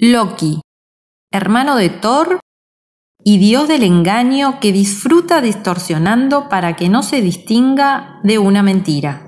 Loki, hermano de Thor y dios del engaño que disfruta distorsionando para que no se distinga de una mentira.